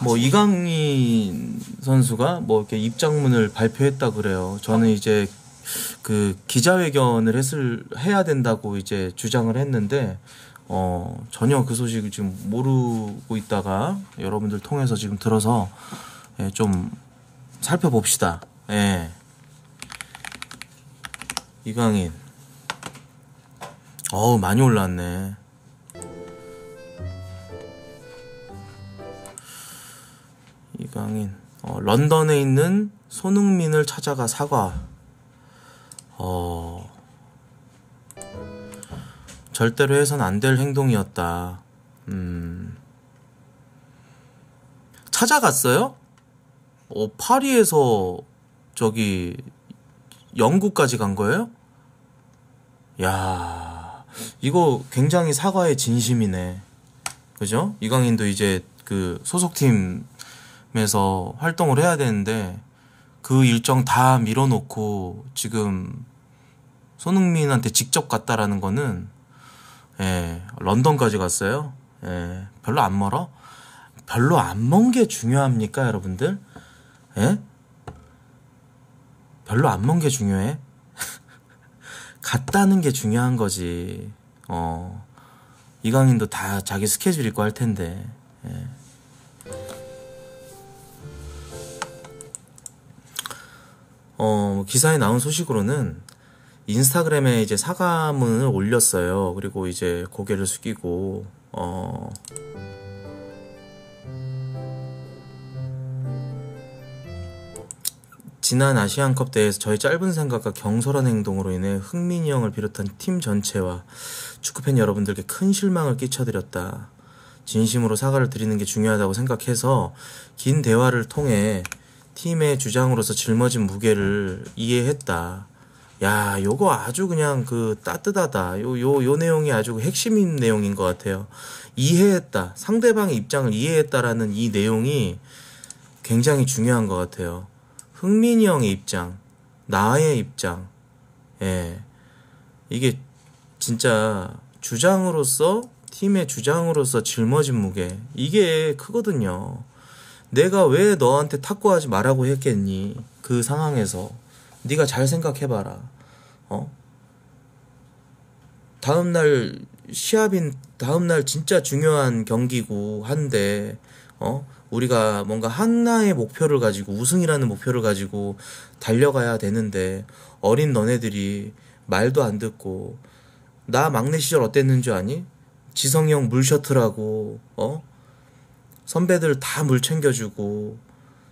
뭐 이강인 선수가 뭐 이렇게 입장문을 발표했다 그래요. 저는 이제 그 기자회견을 했을 해야 된다고 이제 주장을 했는데 어 전혀 그 소식을 지금 모르고 있다가 여러분들 통해서 지금 들어서 예, 좀 살펴봅시다. 예. 이강인. 어우 많이 올랐네. 이강인 어, 런던에 있는 손흥민을 찾아가 사과 어, 절대로 해선 안 될 행동이었다 음, 찾아갔어요? 어, 파리에서 저기 영국까지 간 거예요? 야 이거 굉장히 사과의 진심이네. 그죠? 이강인도 이제 그 소속팀 에서 활동을 해야 되는데 그 일정 다 밀어놓고 지금 손흥민한테 직접 갔다라는 거는 예, 런던까지 갔어요. 예, 별로 안 멀어? 별로 안 먼 게 중요합니까, 여러분들? 예? 별로 안 먼 게 중요해? 갔다는 게 중요한 거지. 어, 이강인도 다 자기 스케줄 있고 할 텐데. 예. 어, 뭐 기사에 나온 소식으로는 인스타그램에 이제 사과문을 올렸어요. 그리고 이제 고개를 숙이고, 어, 지난 아시안컵 대회에서 저의 짧은 생각과 경솔한 행동으로 인해 흥민이 형을 비롯한 팀 전체와 축구팬 여러분들께 큰 실망을 끼쳐드렸다. 진심으로 사과를 드리는 게 중요하다고 생각해서 긴 대화를 통해 팀의 주장으로서 짊어진 무게를 이해했다. 야, 요거 아주 그냥 그 따뜻하다. 요, 요, 요 내용이 아주 핵심인 내용인 것 같아요. 이해했다. 상대방의 입장을 이해했다라는 이 내용이 굉장히 중요한 것 같아요. 흥민이 형의 입장, 나의 입장. 예. 이게 진짜 주장으로서, 팀의 주장으로서 짊어진 무게. 이게 크거든요. 내가 왜 너한테 탁구하지 말라고 했겠니? 그 상황에서 네가 잘 생각해봐라. 어? 다음 날 시합인 다음 날 진짜 중요한 경기고 한데 어 우리가 뭔가 하나의 목표를 가지고 우승이라는 목표를 가지고 달려가야 되는데 어린 너네들이 말도 안 듣고 나 막내 시절 어땠는 줄 아니? 지성형 물셔틀하고 어 선배들 다 물 챙겨주고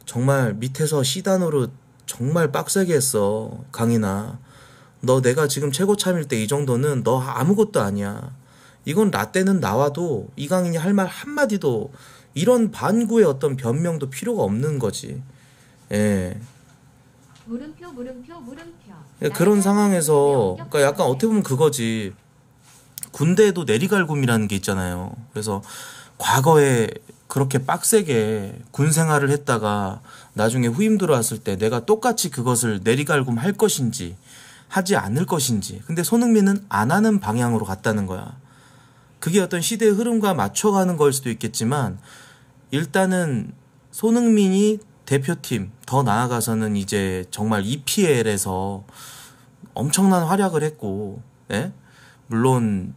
정말 밑에서 시단으로 정말 빡세게 했어 강이나 너 내가 지금 최고 참일 때 이 정도는 너 아무것도 아니야 이건 라떼는 나와도 이강인이 할 말 한마디도 이런 반구의 어떤 변명도 필요가 없는 거지 예 물음표 물음표 물음표 예, 그런 상황에서 그러니까 약간 어떻게 보면 그거지 군대에도 내리갈굼이라는 게 있잖아요 그래서 과거에 그렇게 빡세게 군 생활을 했다가 나중에 후임 들어왔을 때 내가 똑같이 그것을 내리갈굼 할 것인지 하지 않을 것인지 근데 손흥민은 안 하는 방향으로 갔다는 거야. 그게 어떤 시대의 흐름과 맞춰가는 걸 수도 있겠지만 일단은 손흥민이 대표팀 더 나아가서는 이제 정말 EPL에서 엄청난 활약을 했고 예? 물론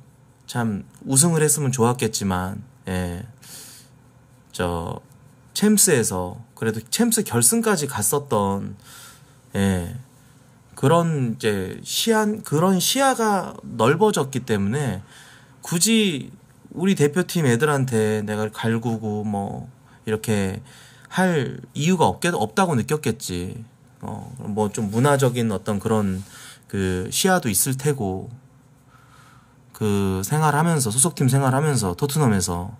참 우승을 했으면 좋았겠지만 예. 저 챔스에서 그래도 챔스 결승까지 갔었던 예. 그런 이제 시한 그런 시야가 넓어졌기 때문에 굳이 우리 대표팀 애들한테 내가 갈구고 뭐 이렇게 할 이유가 없겠 없다고 느꼈겠지. 어, 뭐좀 문화적인 어떤 그런 그 시야도 있을 테고 그 생활하면서 소속팀 생활하면서 토트넘에서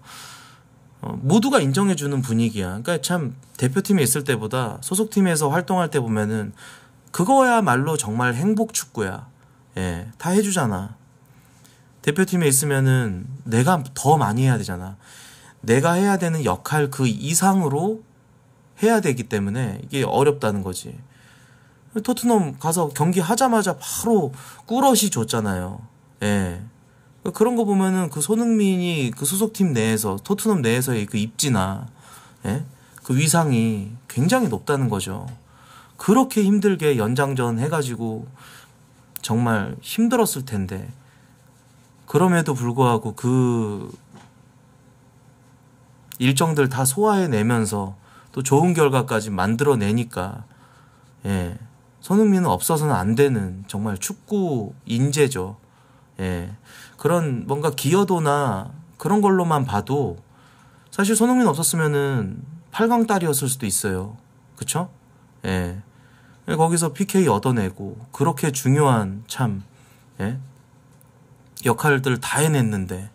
어, 모두가 인정해주는 분위기야. 그러니까 참 대표팀에 있을 때보다 소속팀에서 활동할 때 보면은 그거야말로 정말 행복 축구야. 예, 다 해주잖아. 대표팀에 있으면은 내가 더 많이 해야 되잖아. 내가 해야 되는 역할 그 이상으로 해야 되기 때문에 이게 어렵다는 거지. 토트넘 가서 경기 하자마자 바로 꾸러시 줬잖아요. 예. 그러니까 그런거 보면은 그 손흥민이 그 소속팀 내에서 토트넘 내에서의 그 입지나 예? 그 위상이 굉장히 높다는 거죠. 그렇게 힘들게 연장전 해가지고 정말 힘들었을 텐데 그럼에도 불구하고 그 일정들 다 소화해내면서 또 좋은 결과까지 만들어내니까 예 손흥민은 없어서는 안 되는 정말 축구 인재죠 예 그런 뭔가 기여도나 그런 걸로만 봐도 사실 손흥민 없었으면은 8강 딸이었을 수도 있어요. 그쵸? 예. 거기서 PK 얻어내고 그렇게 중요한 참 예? 역할들 다 해냈는데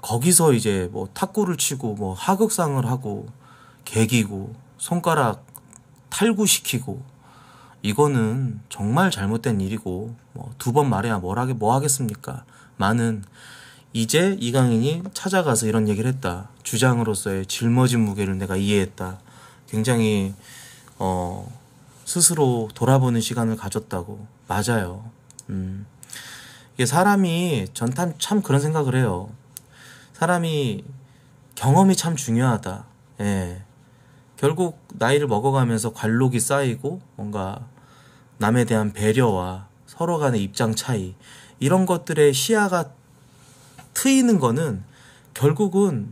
거기서 이제 뭐 탁구를 치고 뭐 하극상을 하고 개기고 손가락 탈구시키고 이거는 정말 잘못된 일이고 뭐두 번 말해야 뭘 하게 뭐 하겠습니까? 많은 이제 이강인이 찾아가서 이런 얘기를 했다. 주장으로서의 짊어진 무게를 내가 이해했다. 굉장히 어 스스로 돌아보는 시간을 가졌다고 맞아요. 음. 이게 사람이 전탄 참 그런 생각을 해요. 사람이 경험이 참 중요하다. 예. 결국 나이를 먹어가면서 관록이 쌓이고 뭔가 남에 대한 배려와 서로 간의 입장 차이 이런 것들의 시야가 트이는 거는 결국은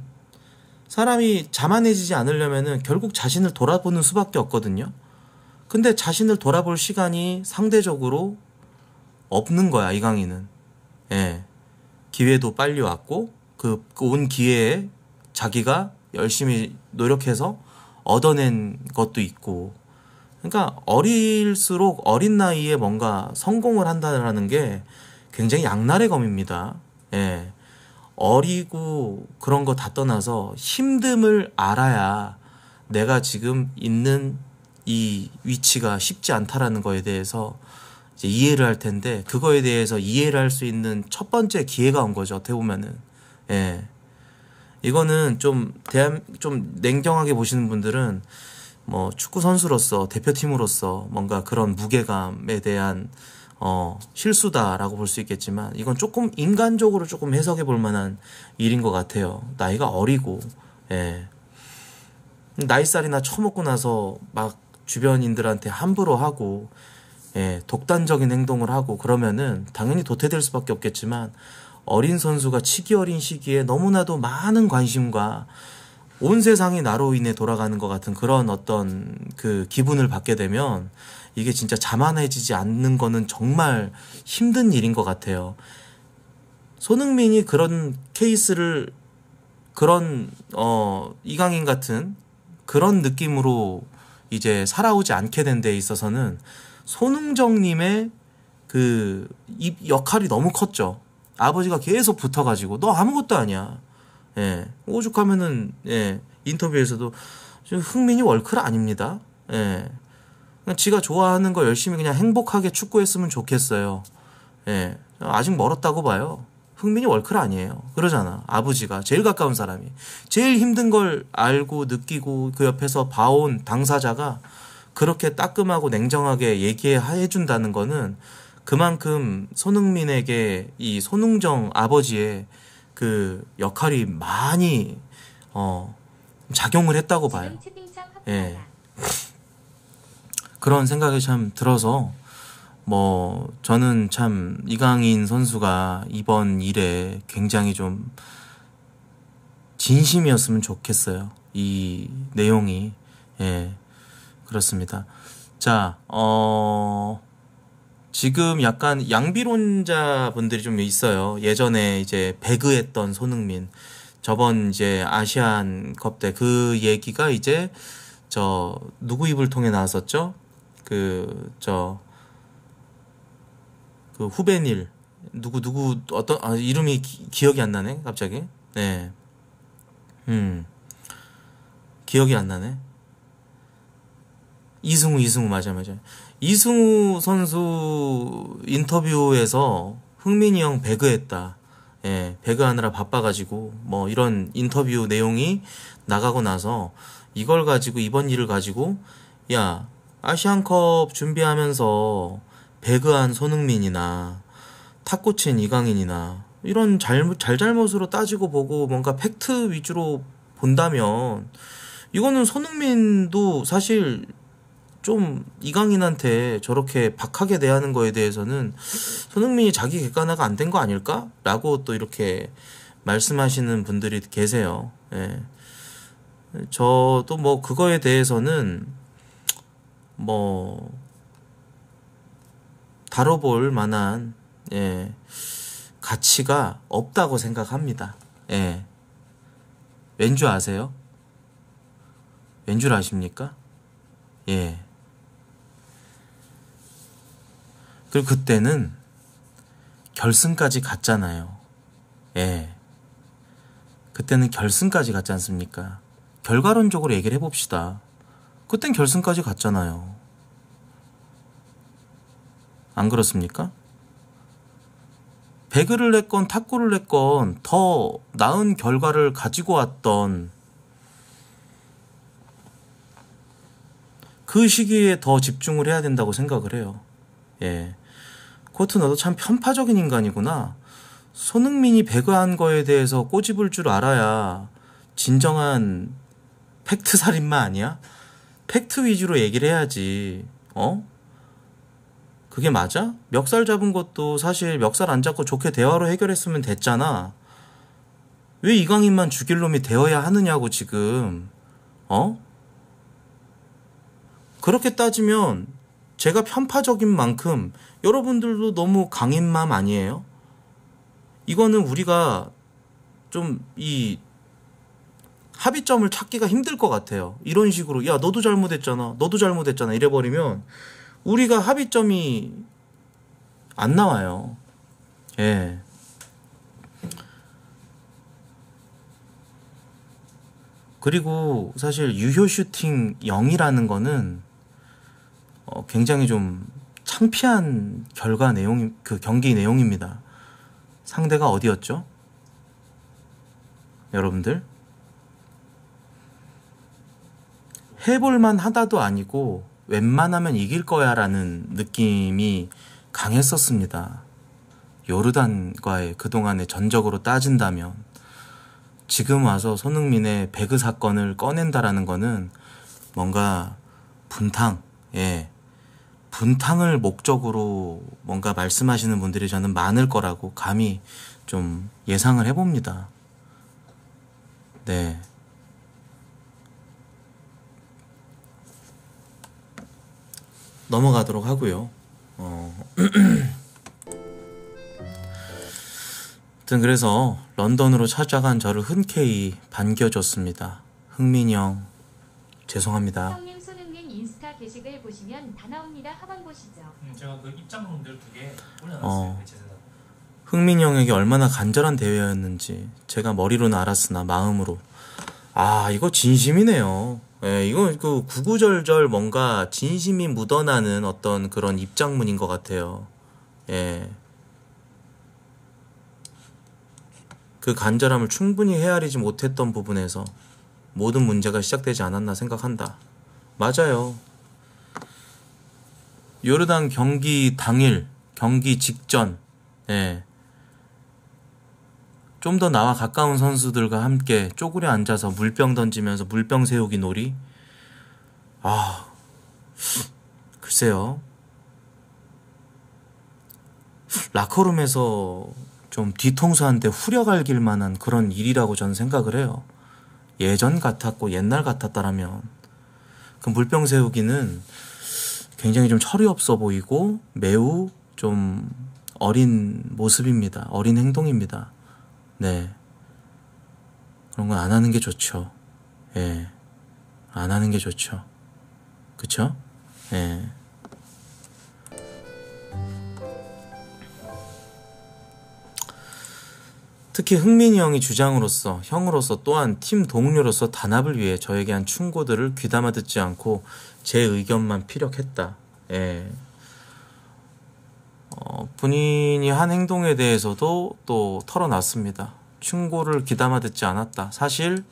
사람이 자만해지지 않으려면은 결국 자신을 돌아보는 수밖에 없거든요. 근데 자신을 돌아볼 시간이 상대적으로 없는 거야, 이 강의는. 예. 기회도 빨리 왔고, 그온 그 기회에 자기가 열심히 노력해서 얻어낸 것도 있고, 그러니까 어릴수록 어린 나이에 뭔가 성공을 한다라는 게 굉장히 양날의 검입니다. 예. 어리고 그런 거 다 떠나서 힘듦을 알아야 내가 지금 있는 이 위치가 쉽지 않다라는 거에 대해서 이해를 할 텐데 그거에 대해서 이해를 할 수 있는 첫 번째 기회가 온 거죠. 어떻게 보면은 예. 이거는 좀 대한 좀 냉정하게 보시는 분들은 뭐 축구 선수로서 대표팀으로서 뭔가 그런 무게감에 대한 어, 실수다라고 볼 수 있겠지만 이건 조금 인간적으로 조금 해석해 볼 만한 일인 것 같아요. 나이가 어리고 예. 나이살이나 처먹고 나서 막 주변인들한테 함부로 하고 예, 독단적인 행동을 하고 그러면은 당연히 도태될 수밖에 없겠지만 어린 선수가 치기 어린 시기에 너무나도 많은 관심과 온 세상이 나로 인해 돌아가는 것 같은 그런 어떤 그 기분을 받게 되면 이게 진짜 자만해지지 않는 거는 정말 힘든 일인 것 같아요. 손흥민이 그런 케이스를 그런 어 이강인 같은 그런 느낌으로 이제 살아오지 않게 된 데 있어서는 손흥정님의 그 역할이 너무 컸죠. 아버지가 계속 붙어가지고 너 아무것도 아니야. 예, 오죽하면은 예, 인터뷰에서도 흥민이 월클 아닙니다. 예, 그냥 지가 좋아하는 거 열심히 그냥 행복하게 축구했으면 좋겠어요. 예, 아직 멀었다고 봐요. 흥민이 월클 아니에요. 그러잖아. 아버지가 제일 가까운 사람이 제일 힘든 걸 알고 느끼고 그 옆에서 봐온 당사자가 그렇게 따끔하고 냉정하게 얘기해 준다는 거는 그만큼 손흥민에게 이 손흥정 아버지의 그 역할이 많이 어 작용을 했다고 봐요. 예. 그런 생각이 참 들어서 뭐 저는 참 이강인 선수가 이번 일에 굉장히 좀 진심이었으면 좋겠어요. 이 내용이 예 그렇습니다. 자 어. 지금 약간 양비론자 분들이 좀 있어요. 예전에 이제 배그했던 손흥민. 저번 이제 아시안컵 때 그 얘기가 이제 저 누구 입을 통해 나왔었죠? 그 저 그 후배닐 누구 누구 어떤 아, 이름이 기, 억이안 나네 갑자기 네 음 기억이 안 나네 이승우 이승우 맞아 맞아 이승우 선수 인터뷰에서 흥민이 형 배그했다. 예, 배그하느라 바빠가지고 뭐 이런 인터뷰 내용이 나가고 나서 이걸 가지고 이번 일을 가지고 야 아시안컵 준비하면서 배그한 손흥민이나 탁구 친 이강인이나 이런 잘못 잘잘못으로 따지고 보고 뭔가 팩트 위주로 본다면 이거는 손흥민도 사실 좀 이강인한테 저렇게 박하게 대하는 거에 대해서는 손흥민이 자기 객관화가 안 된 거 아닐까라고 또 이렇게 말씀하시는 분들이 계세요. 예. 저도 뭐 그거에 대해서는 뭐 다뤄볼 만한 예, 가치가 없다고 생각합니다. 예. 왠 줄 아세요? 왠 줄 아십니까? 예. 그리고 그때는 결승까지 갔잖아요. 예. 그때는 결승까지 갔지 않습니까? 결과론적으로 얘기를 해봅시다. 그땐 결승까지 갔잖아요. 안 그렇습니까? 배그를 했건 탁구를 했건 더 나은 결과를 가지고 왔던 그 시기에 더 집중을 해야 된다고 생각을 해요. 예. 코트 너도 참 편파적인 인간이구나. 손흥민이 배그한 거에 대해서 꼬집을 줄 알아야 진정한 팩트 살인마 아니야? 팩트 위주로 얘기를 해야지. 어? 그게 맞아? 멱살 잡은 것도 사실 멱살 안 잡고 좋게 대화로 해결했으면 됐잖아. 왜 이강인만 죽일 놈이 되어야 하느냐고 지금. 어? 그렇게 따지면 제가 편파적인 만큼 여러분들도 너무 강인 맘 아니에요? 이거는 우리가 좀 이 합의점을 찾기가 힘들 것 같아요. 이런 식으로 야 너도 잘못했잖아, 너도 잘못했잖아 이래버리면 우리가 합의점이 안 나와요. 예. 그리고 사실 유효 슈팅 0이라는 거는 어, 굉장히 좀 창피한 결과 내용, 그 경기 내용입니다. 상대가 어디였죠? 여러분들? 해볼만 하다도 아니고 웬만하면 이길 거야 라는 느낌이 강했었습니다. 요르단과의 그동안의 전적으로 따진다면 지금 와서 손흥민의 배그 사건을 꺼낸다라는 거는 뭔가 분탕, 예, 분탕을 목적으로 뭔가 말씀하시는 분들이 저는 많을 거라고 감히 좀 예상을 해봅니다. 네. 넘어가도록 하고요. 어. 아무튼 그래서 런던으로 찾아간 저를 흔쾌히 반겨줬습니다. 흥민이 형, 죄송합니다. 게시글 보시면 다 나옵니다. 하반 보시죠. 음, 제가 그 입장문들 두 개 올려놨어요. 어. 그 흥민 형에게 얼마나 간절한 대회였는지 제가 머리로는 알았으나 마음으로 아 이거 진심이네요. 예, 이거 그 구구절절 뭔가 진심이 묻어나는 어떤 그런 입장문인 것 같아요. 예. 그 간절함을 충분히 헤아리지 못했던 부분에서 모든 문제가 시작되지 않았나 생각한다. 맞아요. 요르단 경기 당일, 경기 직전, 예. 좀더 나와 가까운 선수들과 함께 쪼그려 앉아서 물병 던지면서 물병 세우기 놀이. 아, 글쎄요. 라커룸에서 좀 뒤통수한테 후려갈길 만한 그런 일이라고 전 생각을 해요. 예전 같았고 옛날 같았다라면. 그 물병 세우기는 굉장히 좀 철이 없어 보이고 매우 좀 어린 모습입니다. 어린 행동입니다. 네. 그런 건 안 하는 게 좋죠. 예. 안 하는 게 좋죠. 그쵸? 예. 특히 흥민이 형이 주장으로서 형으로서 또한 팀 동료로서 단합을 위해 저에게 한 충고들을 귀담아 듣지 않고 제 의견만 피력했다. 예. 어, 본인이 한 행동에 대해서도 또 털어놨습니다. 충고를 귀담아 듣지 않았다. 사실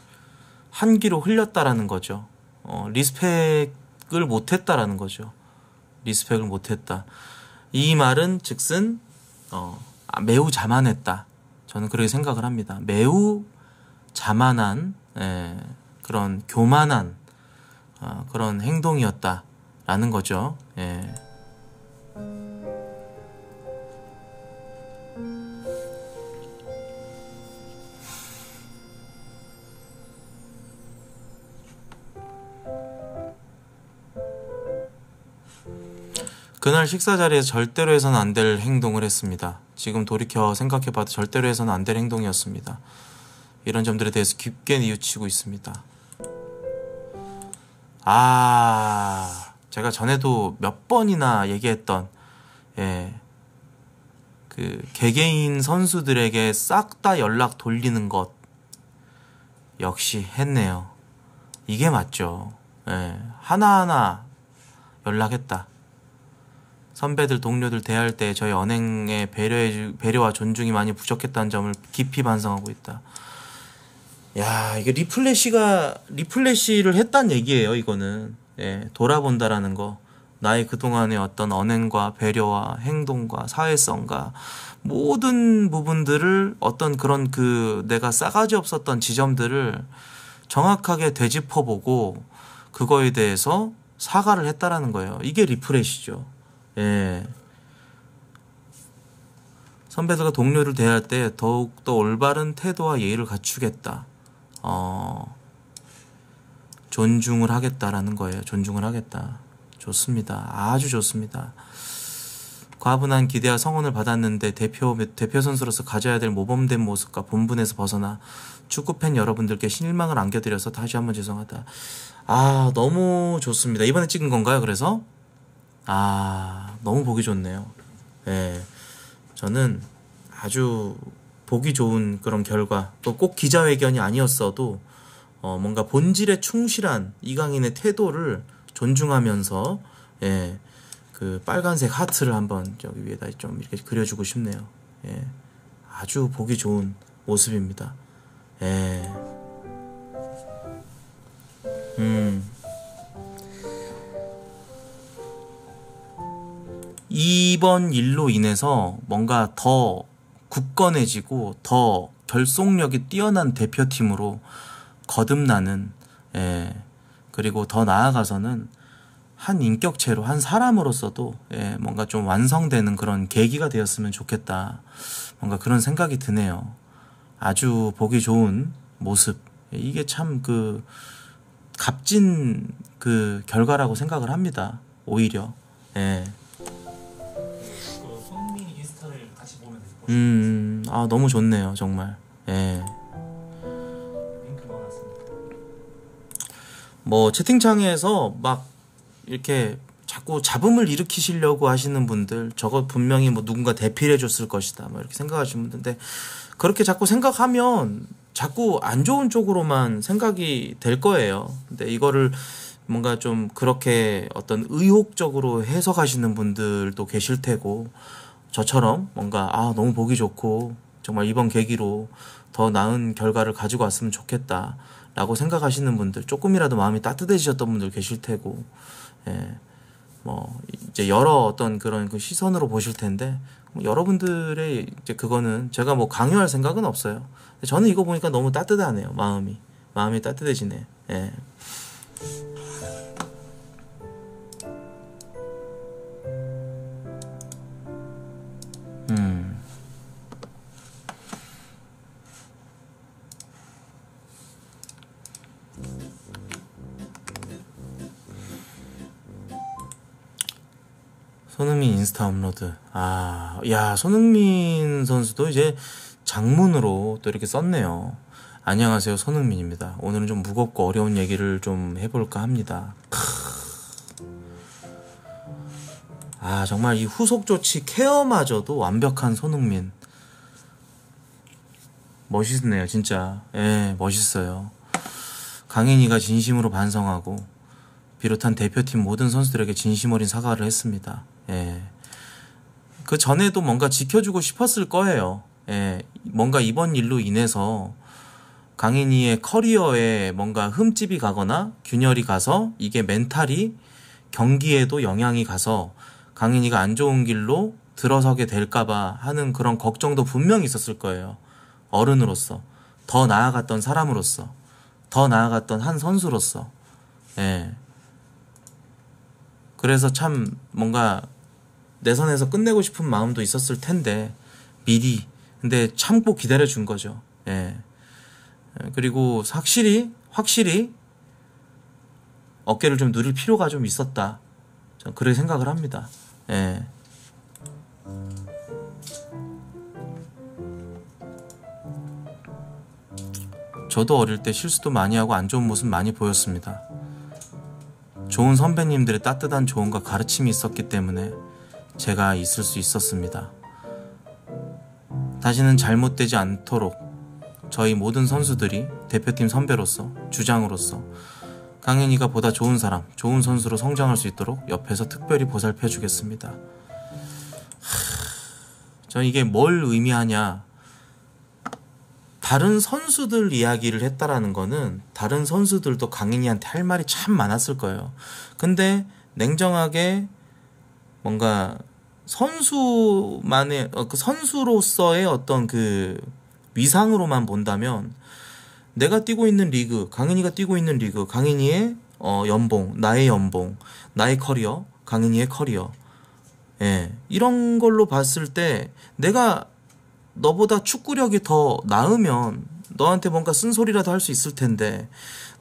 한기로 흘렸다라는 거죠. 어, 리스펙을 못했다라는 거죠. 리스펙을 못했다. 이 말은 즉슨 어, 아, 매우 자만했다. 저는 그렇게 생각을 합니다. 매우 자만한 예, 그런 교만한 아, 그런 행동이었다라는 거죠. 예. 그날 식사 자리에서 절대로 해서는 안 될 행동을 했습니다. 지금 돌이켜 생각해봐도 절대로 해서는 안 될 행동이었습니다. 이런 점들에 대해서 깊게 뉘우치고 있습니다. 아, 제가 전에도 몇 번이나 얘기했던, 예, 그, 개개인 선수들에게 싹 다 연락 돌리는 것. 역시 했네요. 이게 맞죠. 예, 하나하나 연락했다. 선배들, 동료들 대할 때 저희 언행에 배려해, 배려와 존중이 많이 부족했다는 점을 깊이 반성하고 있다. 야, 이게 리플래시가 리플래시를 했단 얘기예요, 이거는. 예, 돌아본다라는 거. 나의 그동안의 어떤 언행과 배려와 행동과 사회성과 모든 부분들을 어떤 그런 그 내가 싸가지 없었던 지점들을 정확하게 되짚어 보고 그거에 대해서 사과를 했다라는 거예요. 이게 리프레시죠. 예. 선배들과 동료를 대할 때 더욱더 올바른 태도와 예의를 갖추겠다. 어, 존중을 하겠다라는 거예요. 존중을 하겠다. 좋습니다. 아주 좋습니다. 과분한 기대와 성원을 받았는데 대표 대표 선수로서 가져야 될 모범된 모습과 본분에서 벗어나 축구 팬 여러분들께 실망을 안겨드려서 다시 한번 죄송하다. 아 너무 좋습니다. 이번에 찍은 건가요? 그래서 아 너무 보기 좋네요. 예, 저는 아주 보기 좋은 그런 결과 또 꼭 기자회견이 아니었어도 어 뭔가 본질에 충실한 이강인의 태도를 존중하면서 예, 그 빨간색 하트를 한번 저기 위에다 좀 이렇게 그려주고 싶네요. 예, 아주 보기 좋은 모습입니다. 예. 음. 이번 일로 인해서 뭔가 더 굳건해지고 더 결속력이 뛰어난 대표팀으로 거듭나는 예, 그리고 더 나아가서는 한 인격체로 한 사람으로서도 예, 뭔가 좀 완성되는 그런 계기가 되었으면 좋겠다 뭔가 그런 생각이 드네요 아주 보기 좋은 모습 예, 이게 참 그 값진 그 결과라고 생각을 합니다 오히려 예. 음, 음, 아 너무 좋네요, 정말. 예. 뭐 채팅창에서 막 이렇게 자꾸 잡음을 일으키시려고 하시는 분들 저거 분명히 뭐 누군가 대필해 줬을 것이다 뭐 이렇게 생각하시는 분들인데 그렇게 자꾸 생각하면 자꾸 안 좋은 쪽으로만 생각이 될 거예요 근데 이거를 뭔가 좀 그렇게 어떤 의혹적으로 해석하시는 분들도 계실 테고 저처럼 뭔가 아 너무 보기 좋고 정말 이번 계기로 더 나은 결과를 가지고 왔으면 좋겠다 라고 생각하시는 분들 조금이라도 마음이 따뜻해지셨던 분들 계실 테고 예. 뭐 이제 여러 어떤 그런 그 시선으로 보실 텐데 뭐 여러분들의 이제 그거는 제가 뭐 강요할 생각은 없어요. 저는 이거 보니까 너무 따뜻하네요. 마음이 마음이 따뜻해지네. 예. 음. 손흥민 인스타 업로드. 아, 야, 손흥민 선수도 이제 장문으로 또 이렇게 썼네요. 안녕하세요, 손흥민입니다. 오늘은 좀 무겁고 어려운 얘기를 좀 해볼까 합니다. 크. 아 정말 이 후속 조치 케어마저도 완벽한 손흥민 멋있네요 진짜 예 멋있어요 강인이가 진심으로 반성하고 비롯한 대표팀 모든 선수들에게 진심 어린 사과를 했습니다 예. 그 전에도 뭔가 지켜주고 싶었을 거예요 예. 뭔가 이번 일로 인해서 강인이의 커리어에 뭔가 흠집이 가거나 균열이 가서 이게 멘탈이 경기에도 영향이 가서 강인이가 안 좋은 길로 들어서게 될까봐 하는 그런 걱정도 분명히 있었을 거예요. 어른으로서. 더 나아갔던 사람으로서. 더 나아갔던 한 선수로서. 예. 그래서 참 뭔가 내선에서 끝내고 싶은 마음도 있었을 텐데, 미리. 근데 참고 기다려준 거죠. 예. 예. 그리고 확실히, 확실히 어깨를 좀 누릴 필요가 좀 있었다. 저는 그렇게 생각을 합니다. 예. 저도 어릴 때 실수도 많이 하고 안 좋은 모습 많이 보였습니다. 좋은 선배님들의 따뜻한 조언과 가르침이 있었기 때문에 제가 있을 수 있었습니다. 다시는 잘못되지 않도록 저희 모든 선수들이 대표팀 선배로서 주장으로서 강현이가 보다 좋은 사람, 좋은 선수로 성장할 수 있도록 옆에서 특별히 보살펴 주겠습니다. 저 이게 뭘 의미하냐? 다른 선수들 이야기를 했다라는 거는 다른 선수들도 강인이한테 할 말이 참 많았을 거예요. 근데 냉정하게 뭔가 선수만의 어, 그 선수로서의 어떤 그 위상으로만 본다면 내가 뛰고 있는 리그, 강인이가 뛰고 있는 리그, 강인이의 어, 연봉, 나의 연봉, 나의 커리어, 강인이의 커리어. 예. 이런 걸로 봤을 때 내가 너보다 축구력이 더 나으면 너한테 뭔가 쓴소리라도 할 수 있을 텐데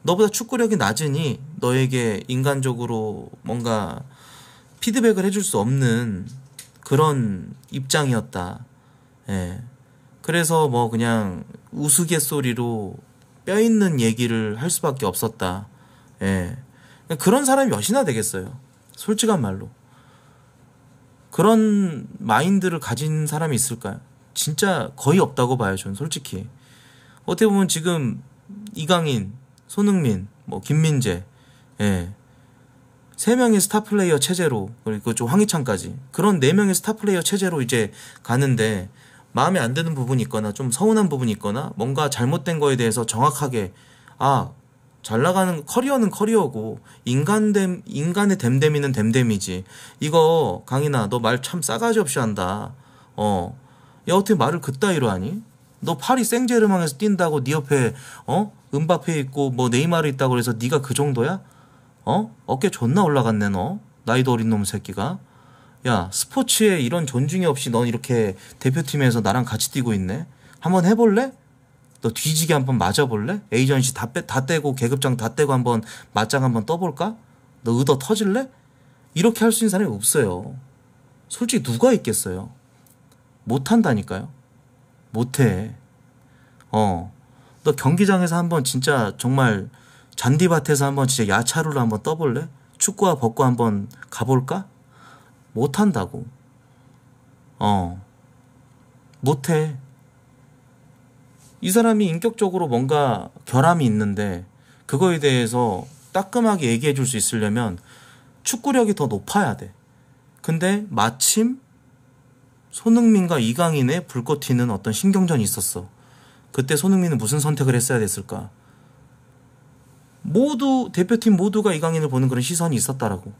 너보다 축구력이 낮으니 너에게 인간적으로 뭔가 피드백을 해줄 수 없는 그런 입장이었다. 예. 그래서 뭐 그냥 우스갯소리로 뼈 있는 얘기를 할 수밖에 없었다. 예. 그런 사람이 몇이나 되겠어요. 솔직한 말로. 그런 마인드를 가진 사람이 있을까요? 진짜 거의 없다고 봐요, 저 솔직히. 어떻게 보면 지금 이강인, 손흥민, 뭐 김민재, 예. 세 명의 스타 플레이어 체제로 그리고 좀황희창까지 그런 네 명의 스타 플레이어 체제로 이제 가는데 마음에 안 드는 부분이 있거나 좀 서운한 부분이 있거나 뭔가 잘못된 거에 대해서 정확하게 아, 잘 나가는 커리어는 커리어고 인간됨 인간의 댐댐이는 댐댐이지. 이거 강인아 너 말 참 싸가지 없이 한다. 어. 야 어떻게 말을 그따위로 하니? 너 파리 생제르망에서 뛴다고 네 옆에 어? 은바페 있고 뭐 네이마르 있다고 해서 네가 그 정도야? 어? 어깨 존나 올라갔네 너. 나이도 어린 놈 새끼가. 야 스포츠에 이런 존중이 없이 넌 이렇게 대표팀에서 나랑 같이 뛰고 있네 한번 해볼래? 너 뒤지게 한번 맞아볼래? 에이전시 다, 빼, 다 떼고 계급장 다 떼고 한번 맞짱 한번 떠볼까? 너의도 터질래? 이렇게 할 수 있는 사람이 없어요 솔직히 누가 있겠어요 못한다니까요 못해 어너 경기장에서 한번 진짜 정말 잔디밭에서 한번 진짜 야차루를 한번 떠볼래? 축구와 벚구 한번 가볼까? 못한다고. 어. 못해. 이 사람이 인격적으로 뭔가 결함이 있는데 그거에 대해서 따끔하게 얘기해 줄 수 있으려면 축구력이 더 높아야 돼. 근데 마침 손흥민과 이강인의 불꽃 튀는 어떤 신경전이 있었어. 그때 손흥민은 무슨 선택을 했어야 됐을까? 모두 대표팀 모두가 이강인을 보는 그런 시선이 있었다라고.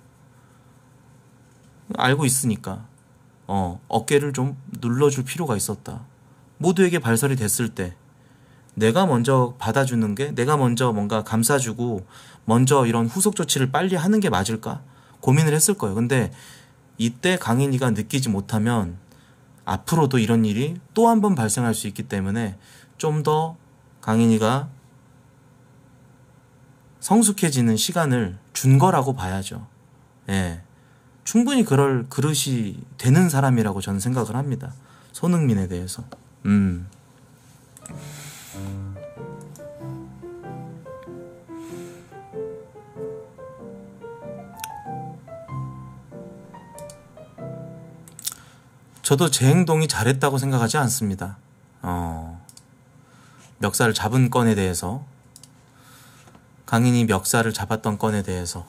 알고 있으니까 어, 어깨를 좀 눌러줄 필요가 있었다. 모두에게 발설이 됐을 때 내가 먼저 받아주는 게 내가 먼저 뭔가 감싸주고 먼저 이런 후속 조치를 빨리 하는 게 맞을까 고민을 했을 거예요. 근데 이때 강인이가 느끼지 못하면 앞으로도 이런 일이 또 한 번 발생할 수 있기 때문에 좀 더 강인이가 성숙해지는 시간을 준 거라고 봐야죠. 예. 충분히 그럴 그릇이 되는 사람이라고 저는 생각을 합니다. 손흥민에 대해서. 음. 저도 제 행동이 잘했다고 생각하지 않습니다. 어, 멱살을 잡은 건에 대해서 강인이 멱살을 잡았던 건에 대해서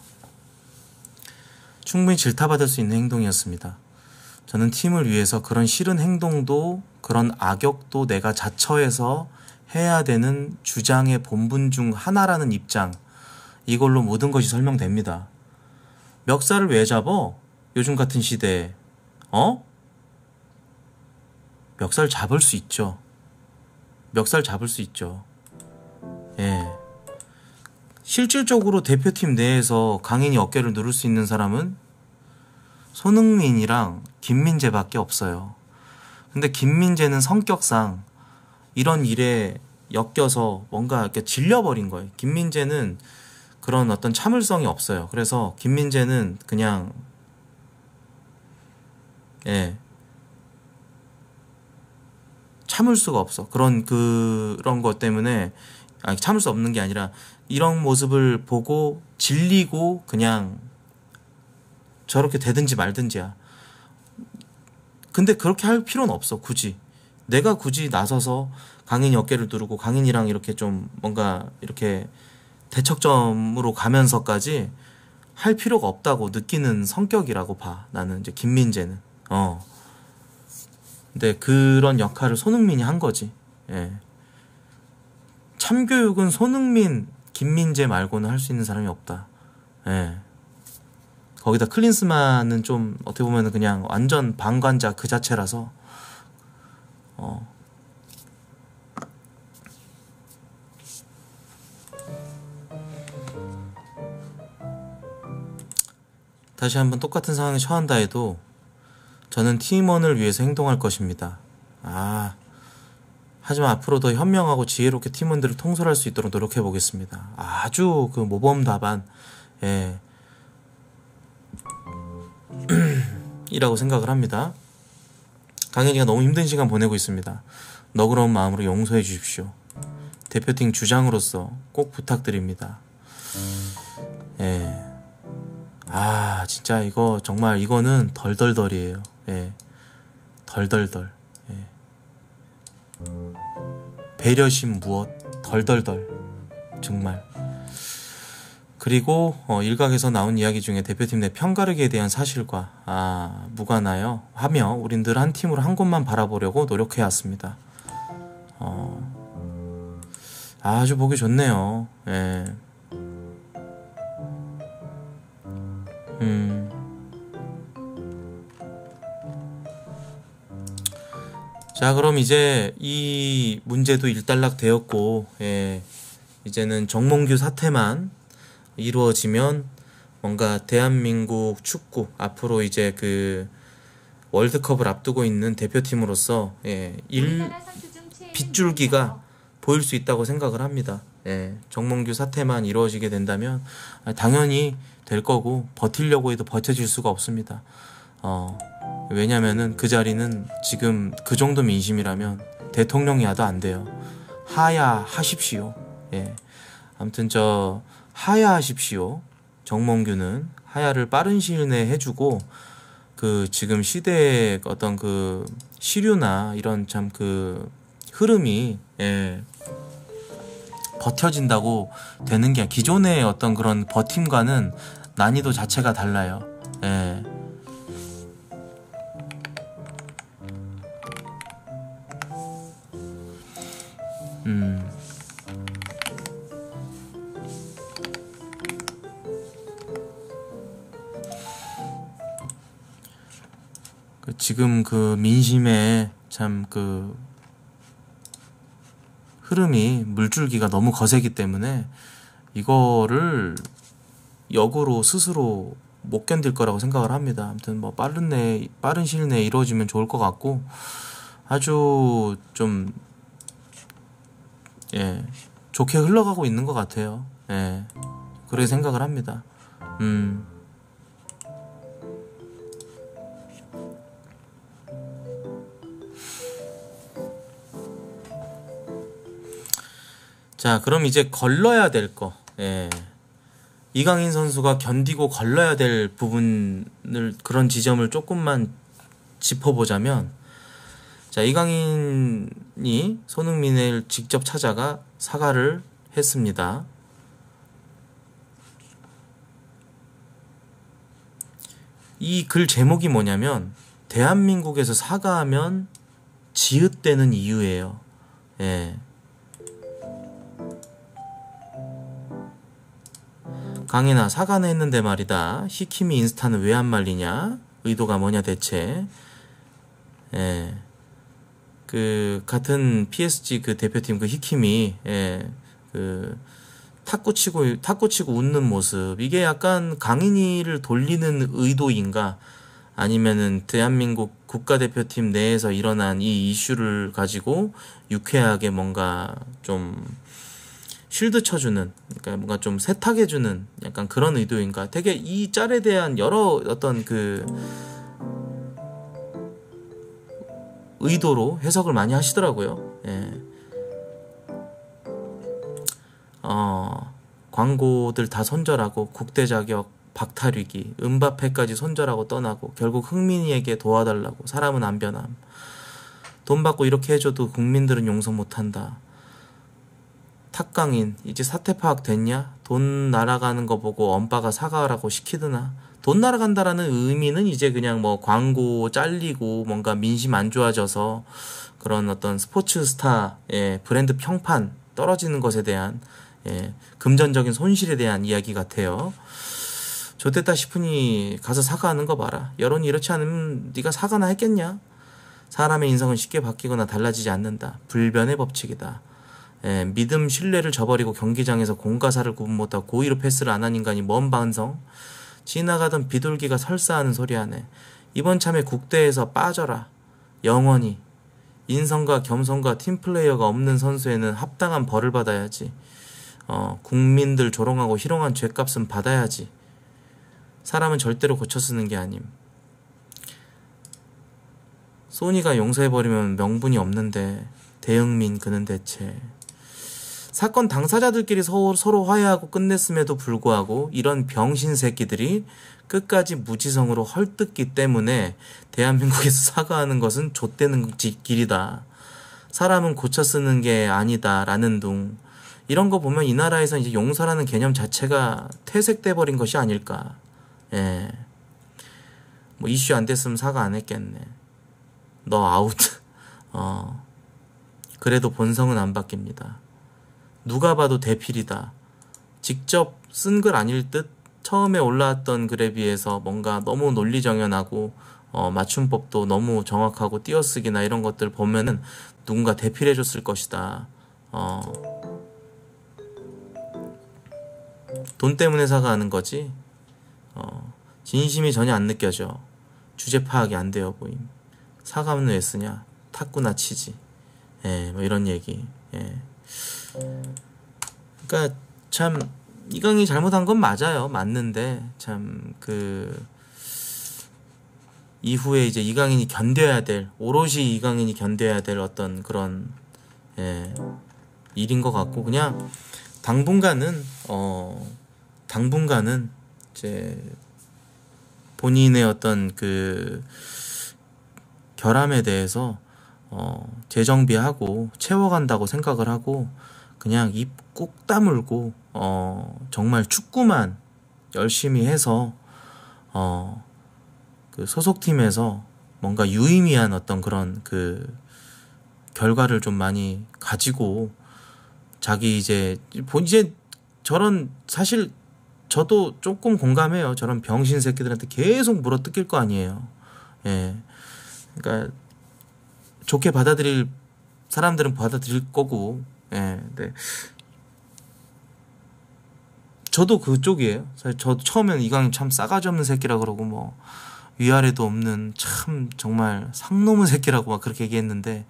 충분히 질타받을 수 있는 행동이었습니다. 저는 팀을 위해서 그런 싫은 행동도 그런 악역도 내가 자처해서 해야 되는 주장의 본분 중 하나라는 입장 이걸로 모든 것이 설명됩니다. 멱살을 왜 잡어? 요즘 같은 시대에 어? 멱살 잡을 수 있죠. 멱살 잡을 수 있죠. 예. 실질적으로 대표팀 내에서 강인이 어깨를 누를 수 있는 사람은 손흥민이랑 김민재밖에 없어요. 근데 김민재는 성격상 이런 일에 엮여서 뭔가 이렇게 질려버린 거예요. 김민재는 그런 어떤 참을성이 없어요. 그래서 김민재는 그냥 예 참을 수가 없어. 그런 그런 것 때문에 아니 참을 수 없는 게 아니라 이런 모습을 보고 질리고 그냥 저렇게 되든지 말든지야. 근데 그렇게 할 필요는 없어, 굳이. 내가 굳이 나서서 강인이 어깨를 두르고 강인이랑 이렇게 좀 뭔가 이렇게 대척점으로 가면서까지 할 필요가 없다고 느끼는 성격이라고 봐. 나는 이제 김민재는. 어. 근데 그런 역할을 손흥민이 한 거지. 예. 참교육은 손흥민 김민재 말고는 할 수 있는 사람이 없다. 예. 거기다 클린스만은 좀 어떻게 보면 그냥 완전 방관자 그 자체라서 어. 다시 한번 똑같은 상황에 처한다 해도 저는 팀원을 위해서 행동할 것입니다. 아. 하지만 앞으로더 현명하고 지혜롭게 팀원들을 통솔할 수 있도록 노력해 보겠습니다. 아주 그 모범답안 예. 이라고 생각을 합니다. 강현이가 너무 힘든 시간 보내고 있습니다. 너그러운 마음으로 용서해 주십시오. 대표팀 주장으로서 꼭 부탁드립니다. 예. 아, 진짜 이거 정말 이거는 덜덜덜이에요. 예. 덜덜덜. 배려심 무엇 덜덜덜 정말 그리고 어, 일각에서 나온 이야기 중에 대표팀 내 편가르기에 대한 사실과 아, 무관하여 하며 우린 늘 한 팀으로 한 곳만 바라보려고 노력해 왔습니다. 어, 아주 보기 좋네요. 예. 음. 자, 그럼 이제 이 문제도 일단락 되었고, 예, 이제는 정몽규 사태만 이루어지면 뭔가 대한민국 축구 앞으로 이제 그 월드컵을 앞두고 있는 대표팀으로서 예, 일 빗줄기가 보일 수 있다고 생각을 합니다. 예, 정몽규 사태만 이루어지게 된다면 당연히 될 거고 버틸려고 해도 버텨질 수가 없습니다. 어. 왜냐면은 그 자리는 지금 그 정도 민심이라면 대통령이야도 안 돼요. 하야 하십시오. 예. 아무튼 저 하야 하십시오. 정몽규는 하야를 빠른 시일 내에 해주고 그 지금 시대의 어떤 그 시류나 이런 참 그 흐름이 예. 버텨진다고 되는 게 기존의 어떤 그런 버팀과는 난이도 자체가 달라요. 예. 음. 그 지금 그 민심에 참 그 흐름이 물줄기가 너무 거세기 때문에 이거를 역으로 스스로 못 견딜 거라고 생각을 합니다. 아무튼 뭐 빠른 내 빠른 시일 내에 이루어지면 좋을 것 같고 아주 좀 예, 좋게 흘러가고 있는 것 같아요. 예, 그렇게 생각을 합니다. 음. 자, 그럼 이제 걸러야 될 거. 예. 이강인 선수가 견디고 걸러야 될 부분을 그런 지점을 조금만 짚어보자면 자, 이강인이 손흥민을 직접 찾아가 사과를 했습니다. 이 글 제목이 뭐냐면 대한민국에서 사과하면 지읒되는 이유예요. 예. 강인아 사과는 했는데 말이다. 히키미 인스타는 왜 안 말리냐? 의도가 뭐냐 대체? 예. 그 같은 PSG 그 대표팀 그 히킴이 예, 그 탁구 치고 탁구 치고 웃는 모습 이게 약간 강인이를 돌리는 의도인가 아니면은 대한민국 국가대표팀 내에서 일어난 이 이슈를 가지고 유쾌하게 뭔가 좀 쉴드 쳐주는 그러니까 뭔가 좀 세탁해주는 약간 그런 의도인가 되게 이 짤에 대한 여러 어떤 그 의도로 해석을 많이 하시더라고요. 예. 어, 광고들 다 손절하고 국대 자격 박탈위기, 음바페까지 손절하고 떠나고 결국 흥민이에게 도와달라고 사람은 안 변함. 돈 받고 이렇게 해줘도 국민들은 용서 못한다. 탁강인 이제 사태 파악 됐냐? 돈 날아가는 거 보고 엄빠가 사과하라고 시키드나? 돈 날아간다라는 의미는 이제 그냥 뭐 광고 잘리고 뭔가 민심 안 좋아져서 그런 어떤 스포츠 스타 의 브랜드 평판 떨어지는 것에 대한 예, 금전적인 손실에 대한 이야기 같아요. 좋됐다 싶으니 가서 사과하는 거 봐라. 여론이 이렇지 않으면 네가 사과나 했겠냐? 사람의 인성은 쉽게 바뀌거나 달라지지 않는다. 불변의 법칙이다. 예, 믿음 신뢰를 저버리고 경기장에서 공가사를 구분 못하고 고의로 패스를 안 한 인간이 먼 반성. 지나가던 비둘기가 설사하는 소리하네. 이번 참에 국대에서 빠져라. 영원히. 인성과 겸손과 팀플레이어가 없는 선수에는 합당한 벌을 받아야지. 어, 국민들 조롱하고 희롱한 죄값은 받아야지. 사람은 절대로 고쳐 쓰는 게 아님. 소니가 용서해버리면 명분이 없는데, 대응민 그는 대체. 사건 당사자들끼리 서로, 화해하고 끝냈음에도 불구하고 이런 병신 새끼들이 끝까지 무지성으로 헐뜯기 때문에 대한민국에서 사과하는 것은 좆되는 길이다. 사람은 고쳐 쓰는 게 아니다. 라는 둥. 이런 거 보면 이 나라에서 이제 용서라는 개념 자체가 퇴색돼 버린 것이 아닐까. 예. 뭐 이슈 안 됐으면 사과 안 했겠네. 너 아웃. 어. 그래도 본성은 안 바뀝니다. 누가 봐도 대필이다. 직접 쓴 글 아닐 듯 처음에 올라왔던 글에 비해서 뭔가 너무 논리정연하고 어, 맞춤법도 너무 정확하고 띄어쓰기나 이런 것들 보면은 누군가 대필해 줬을 것이다. 어, 돈 때문에 사과는 거지. 어, 진심이 전혀 안 느껴져. 주제 파악이 안 되어 보임. 사과는 왜 쓰냐? 탁구나 치지. 예, 뭐 이런 얘기. 예. 그러니까 참 이강이 잘못한 건 맞아요. 맞는데 참 그 이후에 이제 이강인이 견뎌야 될 오롯이 이강인이 견뎌야 될 어떤 그런 예, 일인 것 같고 그냥 당분간은 어 당분간은 이제 본인의 어떤 그 결함에 대해서 어 재정비하고 채워간다고 생각을 하고 그냥 입 꼭 다물고 어 정말 축구만 열심히 해서 어그 소속팀에서 뭔가 유의미한 어떤 그런 그 결과를 좀 많이 가지고 자기 이제 이제 저런 사실 저도 조금 공감해요. 저런 병신 새끼들한테 계속 물어 뜯길 거 아니에요. 예. 그러니까 좋게 받아들일 사람들은 받아들일 거고 예, 네. 저도 그쪽이에요. 사실 저 처음엔 이강인 참 싸가지 없는 새끼라 그러고 뭐 위아래도 없는 참 정말 상놈의 새끼라고 막 그렇게 얘기했는데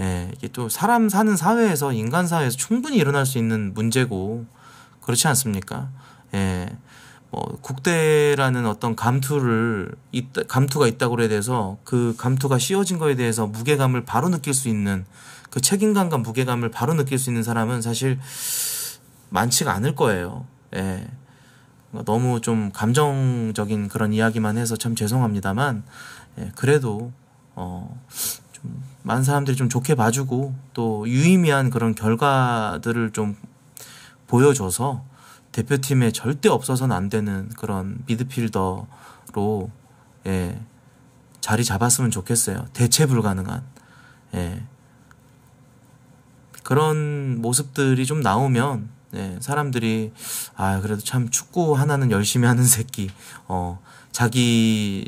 예, 이게 또 사람 사는 사회에서 인간 사회에서 충분히 일어날 수 있는 문제고 그렇지 않습니까? 예. 뭐 국대라는 어떤 감투를 있다, 감투가 있다고 그래야 돼서 그 감투가 씌워진 거에 대해서 무게감을 바로 느낄 수 있는 그 책임감과 무게감을 바로 느낄 수 있는 사람은 사실 많지가 않을 거예요. 예. 너무 좀 감정적인 그런 이야기만 해서 참 죄송합니다만 예, 그래도 어, 좀 많은 사람들이 좀 좋게 봐주고 또 유의미한 그런 결과들을 좀 보여줘서 대표팀에 절대 없어서는 안 되는 그런 미드필더로 예, 자리 잡았으면 좋겠어요. 대체 불가능한. 예. 그런 모습들이 좀 나오면 네, 사람들이 아 그래도 참 축구 하나는 열심히 하는 새끼 어 자기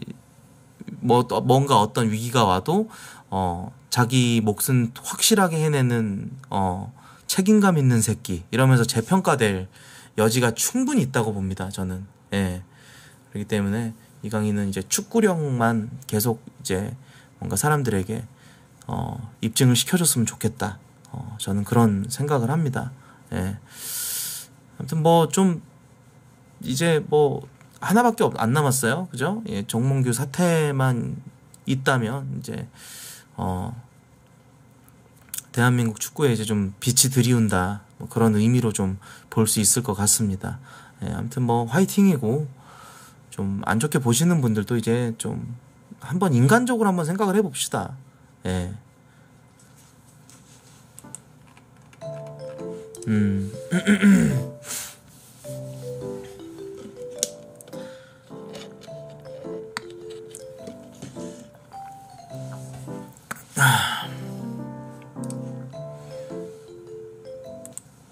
뭐 어, 뭔가 어떤 위기가 와도 어 자기 몫은 확실하게 해내는 어 책임감 있는 새끼 이러면서 재평가될 여지가 충분히 있다고 봅니다 저는 예 그렇기 때문에 이강인은 이제 축구력만 계속 이제 뭔가 사람들에게 어 입증을 시켜줬으면 좋겠다 어, 저는 그런 생각을 합니다. 예. 아무튼 뭐 좀 이제 뭐 하나밖에 없, 안 남았어요. 그죠? 예, 정몽규 사태만 있다면 이제 어 대한민국 축구에 이제 좀 빛이 드리운다 뭐 그런 의미로 좀 볼 수 있을 것 같습니다. 예, 아무튼 뭐 화이팅이고 좀 안 좋게 보시는 분들도 이제 좀 한번 인간적으로 한번 생각을 해봅시다. 예. 음.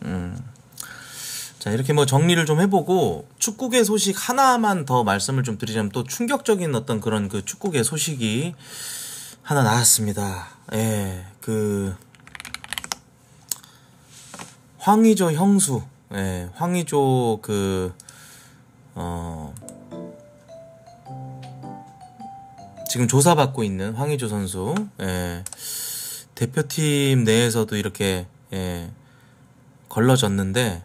음. 자, 이렇게 뭐 정리를 좀 해보고 축구계 소식 하나만 더 말씀을 좀 드리자면 또 충격적인 어떤 그런 그 축구계 소식이 하나 나왔습니다. 예, 그 황의조 형수, 예, 황의조 그, 어, 지금 조사받고 있는 황의조 선수, 예, 대표팀 내에서도 이렇게, 예, 걸러졌는데,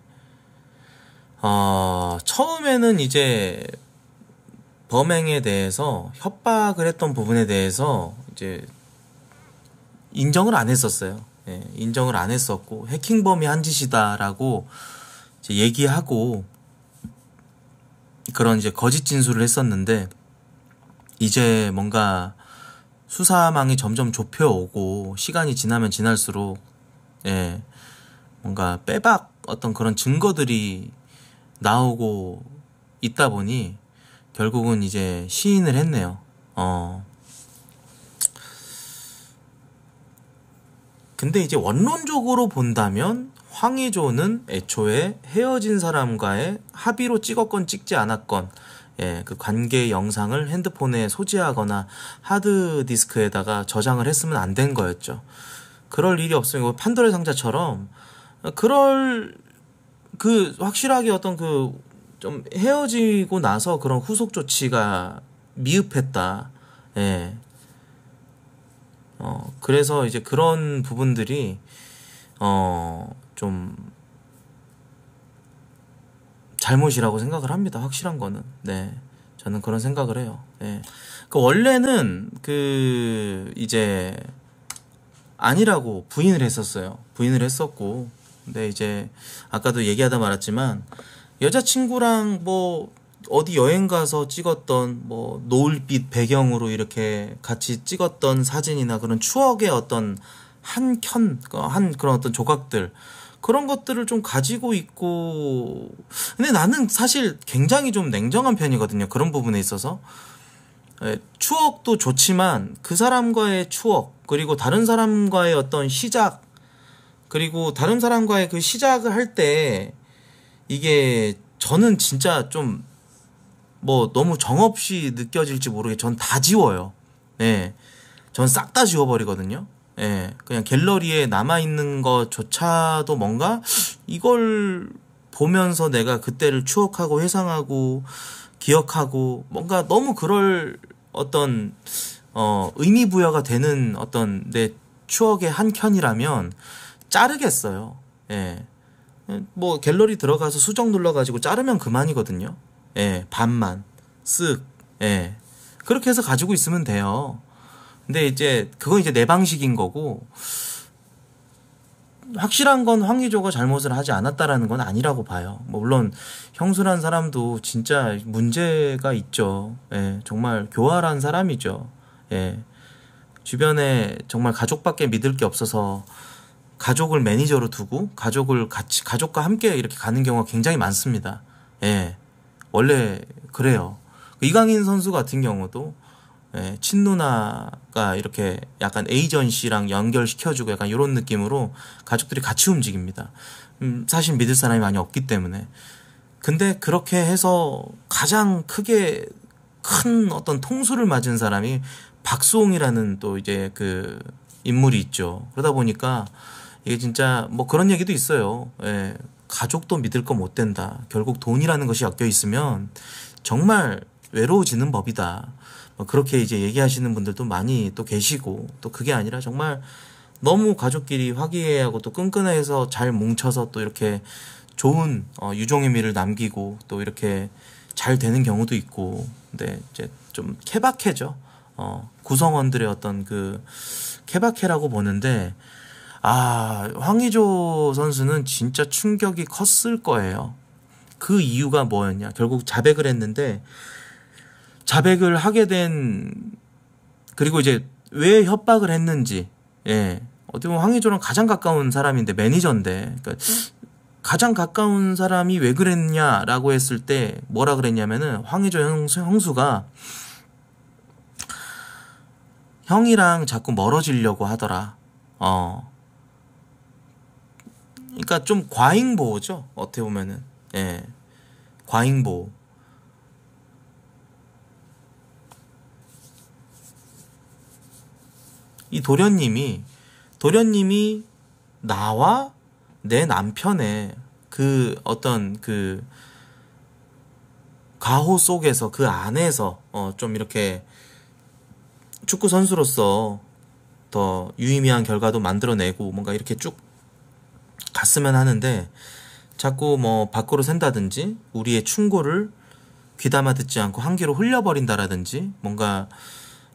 어, 처음에는 이제 범행에 대해서 협박을 했던 부분에 대해서 이제 인정을 안 했었어요. 예, 인정을 안 했었고 해킹범이 한 짓이다라고 얘기하고 그런 이제 거짓 진술을 했었는데 이제 뭔가 수사망이 점점 좁혀오고 시간이 지나면 지날수록 예 뭔가 빼박 어떤 그런 증거들이 나오고 있다 보니 결국은 이제 시인을 했네요. 어 근데 이제 원론적으로 본다면 황의조는 애초에 헤어진 사람과의 합의로 찍었건 찍지 않았건 예, 그 관계 영상을 핸드폰에 소지하거나 하드디스크에다가 저장을 했으면 안 된 거였죠. 그럴 일이 없으면 판도의 상자처럼 그럴 그 확실하게 어떤 그 좀 헤어지고 나서 그런 후속 조치가 미흡했다. 예. 어, 그래서 이제 그런 부분들이, 어, 좀, 잘못이라고 생각을 합니다. 확실한 거는. 네. 저는 그런 생각을 해요. 네. 그 원래는 그, 이제, 아니라고 부인을 했었어요. 부인을 했었고. 근데 이제, 아까도 얘기하다 말았지만, 여자친구랑 뭐, 어디 여행 가서 찍었던 뭐 노을빛 배경으로 이렇게 같이 찍었던 사진이나 그런 추억의 어떤 한 켠, 그 한 그런 어떤 조각들 그런 것들을 좀 가지고 있고 근데 나는 사실 굉장히 좀 냉정한 편이거든요 그런 부분에 있어서 예, 추억도 좋지만 그 사람과의 추억 그리고 다른 사람과의 어떤 시작 그리고 다른 사람과의 그 시작을 할 때 이게 저는 진짜 좀뭐 너무 정없이 느껴질지 모르게 전 다 지워요. 예. 전싹 다 지워버리거든요. 예. 그냥 갤러리에 남아있는 것조차도 뭔가 이걸 보면서 내가 그때를 추억하고 회상하고 기억하고 뭔가 너무 그럴 어떤 어 의미 부여가 되는 어떤 내 추억의 한 켠이라면 자르겠어요. 예. 뭐 갤러리 들어가서 수정 눌러 가지고 자르면 그만이거든요. 예, 반만. 쓱. 예. 그렇게 해서 가지고 있으면 돼요. 근데 이제 그건 이제 내 방식인 거고 확실한 건 황의조가 잘못을 하지 않았다라는 건 아니라고 봐요. 뭐 물론 형수란 사람도 진짜 문제가 있죠. 예, 정말 교활한 사람이죠. 예, 주변에 정말 가족밖에 믿을 게 없어서 가족을 매니저로 두고 가족을 같이 가족과 함께 이렇게 가는 경우가 굉장히 많습니다. 예. 원래 그래요. 그 이강인 선수 같은 경우도 예, 친누나가 이렇게 약간 에이전시랑 연결시켜주고 약간 이런 느낌으로 가족들이 같이 움직입니다. 음, 사실 믿을 사람이 많이 없기 때문에. 근데 그렇게 해서 가장 크게 큰 어떤 통수를 맞은 사람이 박수홍이라는 또 이제 그 인물이 있죠. 그러다 보니까 이게 진짜 뭐 그런 얘기도 있어요. 예. 가족도 믿을 거 못 된다. 결국 돈이라는 것이 엮여 있으면 정말 외로워지는 법이다. 뭐 그렇게 이제 얘기하시는 분들도 많이 또 계시고 또 그게 아니라 정말 너무 가족끼리 화기애애하고 또 끈끈해서 잘 뭉쳐서 또 이렇게 좋은 어, 유종의 미를 남기고 또 이렇게 잘 되는 경우도 있고 근데 이제 좀 케바케죠. 어, 구성원들의 어떤 그 케바케라고 보는데 아, 황의조 선수는 진짜 충격이 컸을 거예요. 그 이유가 뭐였냐. 결국 자백을 했는데, 자백을 하게 된, 그리고 이제 왜 협박을 했는지, 예. 어떻게 보면 황의조랑 가장 가까운 사람인데, 매니저인데, 그러니까 가장 가까운 사람이 왜 그랬냐라고 했을 때, 뭐라 그랬냐면은, 황의조 형수, 형수가, 형이랑 자꾸 멀어지려고 하더라. 어. 그러니까 좀 과잉 보호죠. 어떻게 보면은 예, 과잉 보호. 이 도련님이 도련님이 나와 내 남편의 그 어떤 그 가호 속에서 그 안에서 어 좀 이렇게 축구 선수로서 더 유의미한 결과도 만들어내고 뭔가 이렇게 쭉 갔으면 하는데 자꾸 뭐 밖으로 샌다든지 우리의 충고를 귀담아 듣지 않고 한 귀로 흘려버린다라든지 뭔가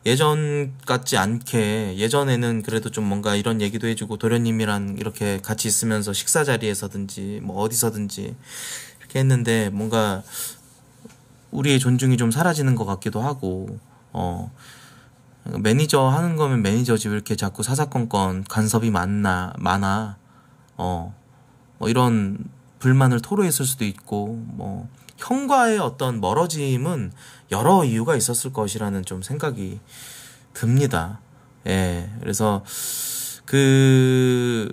예전 같지 않게 예전에는 그래도 좀 뭔가 이런 얘기도 해주고 도련님이랑 이렇게 같이 있으면서 식사 자리에서든지 뭐 어디서든지 이렇게 했는데 뭔가 우리의 존중이 좀 사라지는 것 같기도 하고 어 매니저 하는 거면 매니저집 이렇게 자꾸 사사건건 간섭이 많나 많아 어, 뭐 이런 불만을 토로했을 수도 있고, 뭐, 형과의 어떤 멀어짐은 여러 이유가 있었을 것이라는 좀 생각이 듭니다. 예, 그래서 그,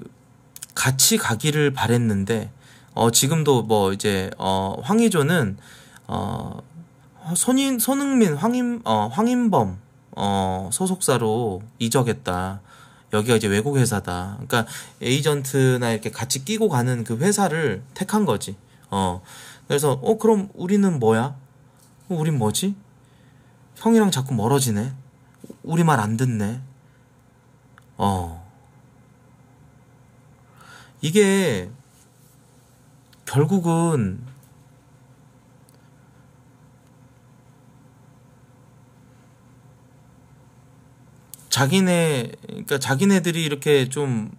같이 가기를 바랬는데, 어, 지금도 뭐 이제, 어, 황의조는, 어, 손인, 손흥민, 황인 어, 황인범, 어, 소속사로 이적했다. 여기가 이제 외국 회사다. 그러니까 에이전트나 이렇게 같이 끼고 가는 그 회사를 택한 거지. 어. 그래서 어 그럼 우리는 뭐야? 어, 우린 뭐지? 형이랑 자꾸 멀어지네. 우리 말 안 듣네. 어. 이게 결국은 자기네 그러니까 자기네들이 이렇게 좀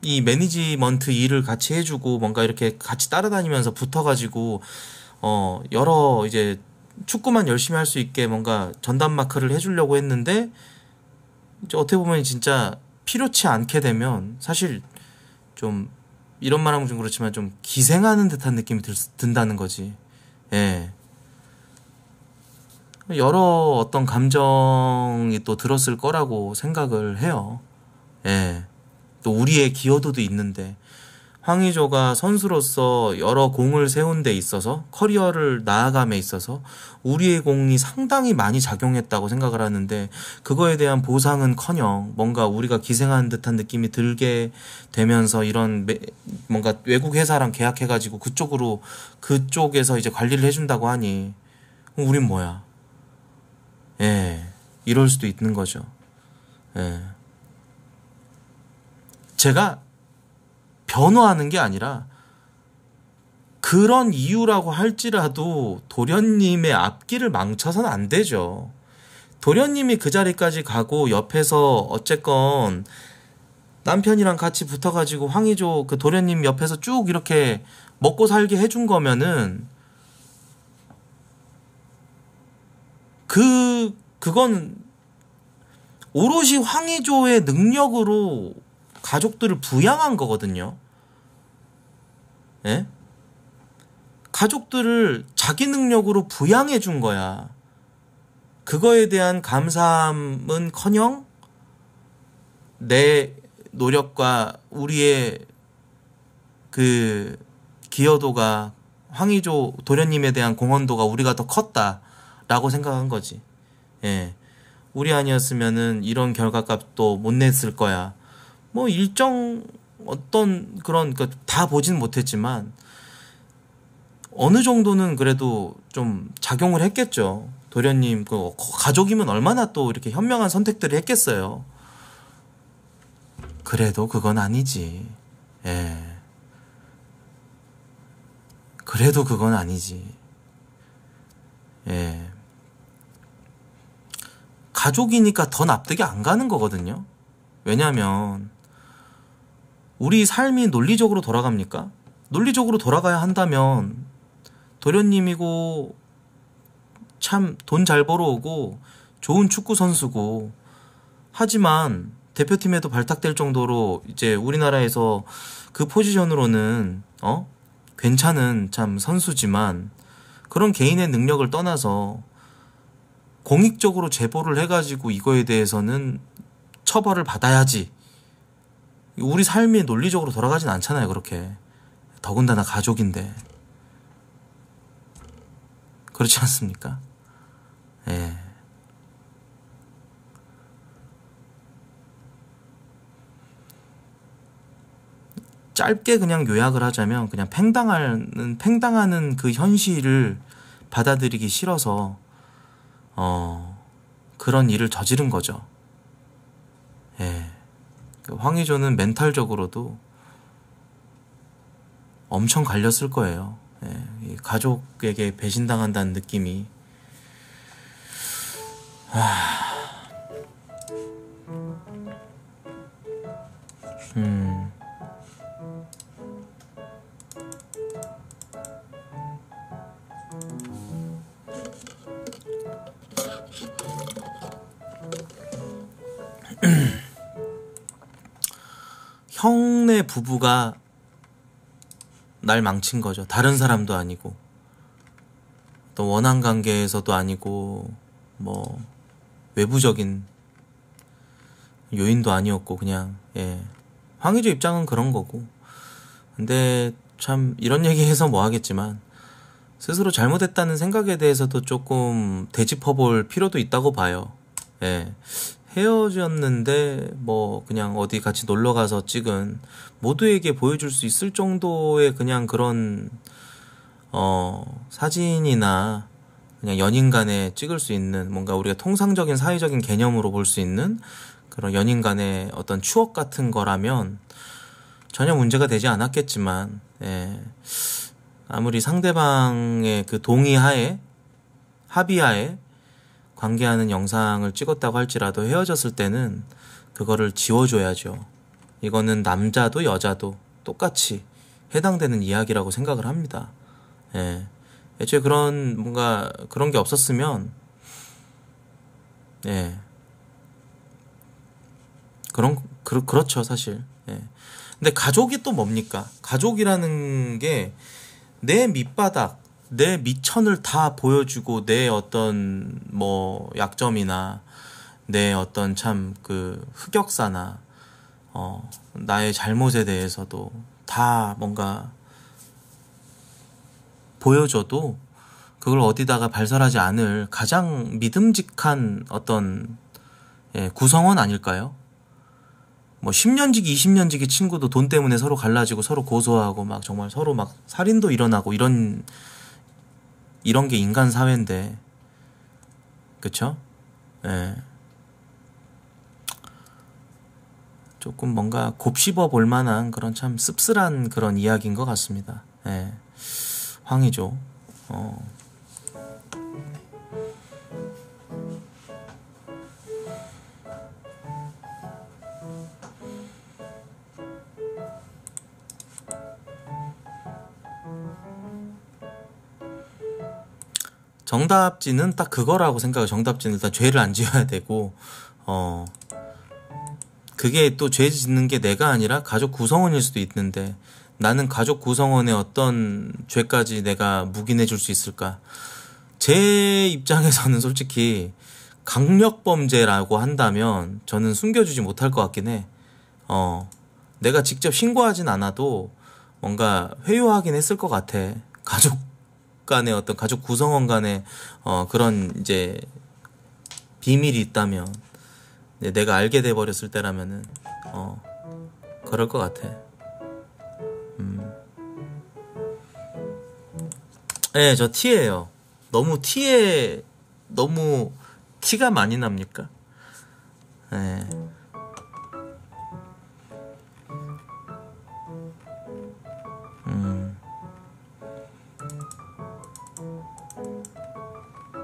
이 매니지먼트 일을 같이 해주고 뭔가 이렇게 같이 따라다니면서 붙어가지고 어 여러 이제 축구만 열심히 할 수 있게 뭔가 전담 마크를 해주려고 했는데 이제 어떻게 보면 진짜 필요치 않게 되면 사실 좀 이런 말하면 좀 그렇지만 좀 기생하는 듯한 느낌이 들, 든다는 거지. 예. 여러 어떤 감정이 또 들었을 거라고 생각을 해요. 예. 또 우리의 기여도도 있는데 황의조가 선수로서 여러 공을 세운 데 있어서 커리어를 나아감에 있어서 우리의 공이 상당히 많이 작용했다고 생각을 하는데 그거에 대한 보상은 커녕 뭔가 우리가 기생한 듯한 느낌이 들게 되면서 이런 뭔가 외국 회사랑 계약해가지고 그쪽으로 그쪽에서 이제 관리를 해준다고 하니 우린 뭐야 예, 이럴 수도 있는 거죠. 예. 제가 변호하는 게 아니라 그런 이유라고 할지라도 도련님의 앞길을 망쳐서는 안 되죠. 도련님이 그 자리까지 가고 옆에서 어쨌건 남편이랑 같이 붙어가지고 황희조그 도련님 옆에서 쭉 이렇게 먹고 살게 해준 거면은 그 그건 오롯이 황의조의 능력으로 가족들을 부양한 거거든요. 예? 가족들을 자기 능력으로 부양해 준 거야. 그거에 대한 감사함은 커녕 내 노력과 우리의 그 기여도가 황의조 도련님에 대한 공헌도가 우리가 더 컸다. 라고 생각한 거지. 예. 우리 아니었으면은 이런 결과값도 못 냈을 거야. 뭐 일정 어떤 그런 그 다 보진 못했지만 어느 정도는 그래도 좀 작용을 했겠죠. 도련님 그 가족이면 얼마나 또 이렇게 현명한 선택들을 했겠어요. 그래도 그건 아니지. 예. 그래도 그건 아니지. 예. 가족이니까 더 납득이 안 가는 거거든요. 왜냐하면 우리 삶이 논리적으로 돌아갑니까? 논리적으로 돌아가야 한다면 도련님이고 참 돈 잘 벌어오고 좋은 축구 선수고 하지만 대표팀에도 발탁될 정도로 이제 우리나라에서 그 포지션으로는 어 괜찮은 참 선수지만 그런 개인의 능력을 떠나서 공익적으로 제보를 해가지고 이거에 대해서는 처벌을 받아야지. 우리 삶이 논리적으로 돌아가진 않잖아요, 그렇게. 더군다나 가족인데. 그렇지 않습니까? 예. 짧게 그냥 요약을 하자면 그냥 팽당하는 팽당하는 그 현실을 받아들이기 싫어서 어, 그런 일을 저지른 거죠. 예. 그 황의조는 멘탈적으로도 엄청 갈렸을 거예요. 예. 가족에게 배신당한다는 느낌이. 하... 음. 형네 부부가 날 망친 거죠. 다른 사람도 아니고 또 원한 관계에서도 아니고 뭐 외부적인 요인도 아니었고 그냥 예. 황희조 입장은 그런 거고 근데 참 이런 얘기해서 뭐 하겠지만 스스로 잘못했다는 생각에 대해서도 조금 되짚어볼 필요도 있다고 봐요. 예. 헤어졌는데 뭐 그냥 어디 같이 놀러 가서 찍은 모두에게 보여줄 수 있을 정도의 그냥 그런 어 사진이나 그냥 연인 간에 찍을 수 있는 뭔가 우리가 통상적인 사회적인 개념으로 볼 수 있는 그런 연인 간의 어떤 추억 같은 거라면 전혀 문제가 되지 않았겠지만 예. 아무리 상대방의 그 동의하에 합의하에 관계하는 영상을 찍었다고 할지라도 헤어졌을 때는 그거를 지워줘야죠. 이거는 남자도 여자도 똑같이 해당되는 이야기라고 생각을 합니다. 예. 애초에 그런 뭔가 그런 게 없었으면 예. 그런 그, 그렇죠 사실. 예. 근데 가족이 또 뭡니까? 가족이라는 게 내 밑바닥 내 미천을 다 보여주고 내 어떤 뭐 약점이나 내 어떤 참 그 흑역사나 어 나의 잘못에 대해서도 다 뭔가 보여줘도 그걸 어디다가 발설하지 않을 가장 믿음직한 어떤 예, 구성원 아닐까요? 뭐 10년지기 20년지기 친구도 돈 때문에 서로 갈라지고 서로 고소하고 막 정말 서로 막 살인도 일어나고 이런 이런 게 인간 사회인데 그쵸? 예. 조금 뭔가 곱씹어 볼 만한 그런 참 씁쓸한 그런 이야기인 것 같습니다. 예. 황이죠. 어. 정답지는 딱 그거라고 생각해요. 정답지는 일단 죄를 안 지어야 되고, 어, 그게 또 죄 짓는 게 내가 아니라 가족 구성원일 수도 있는데, 나는 가족 구성원의 어떤 죄까지 내가 묵인해 줄 수 있을까? 제 입장에서는 솔직히 강력 범죄라고 한다면 저는 숨겨주지 못할 것 같긴 해. 어, 내가 직접 신고하진 않아도 뭔가 회유하긴 했을 것 같아. 가족 간의 어떤 가족 구성원 간의 어, 그런 이제 비밀이 있다면 네, 내가 알게 돼 버렸을 때라면은 어, 그럴 것 같아. 음. 네, 예, 저티예요 너무 T에 너무 티가 많이 납니까? 네.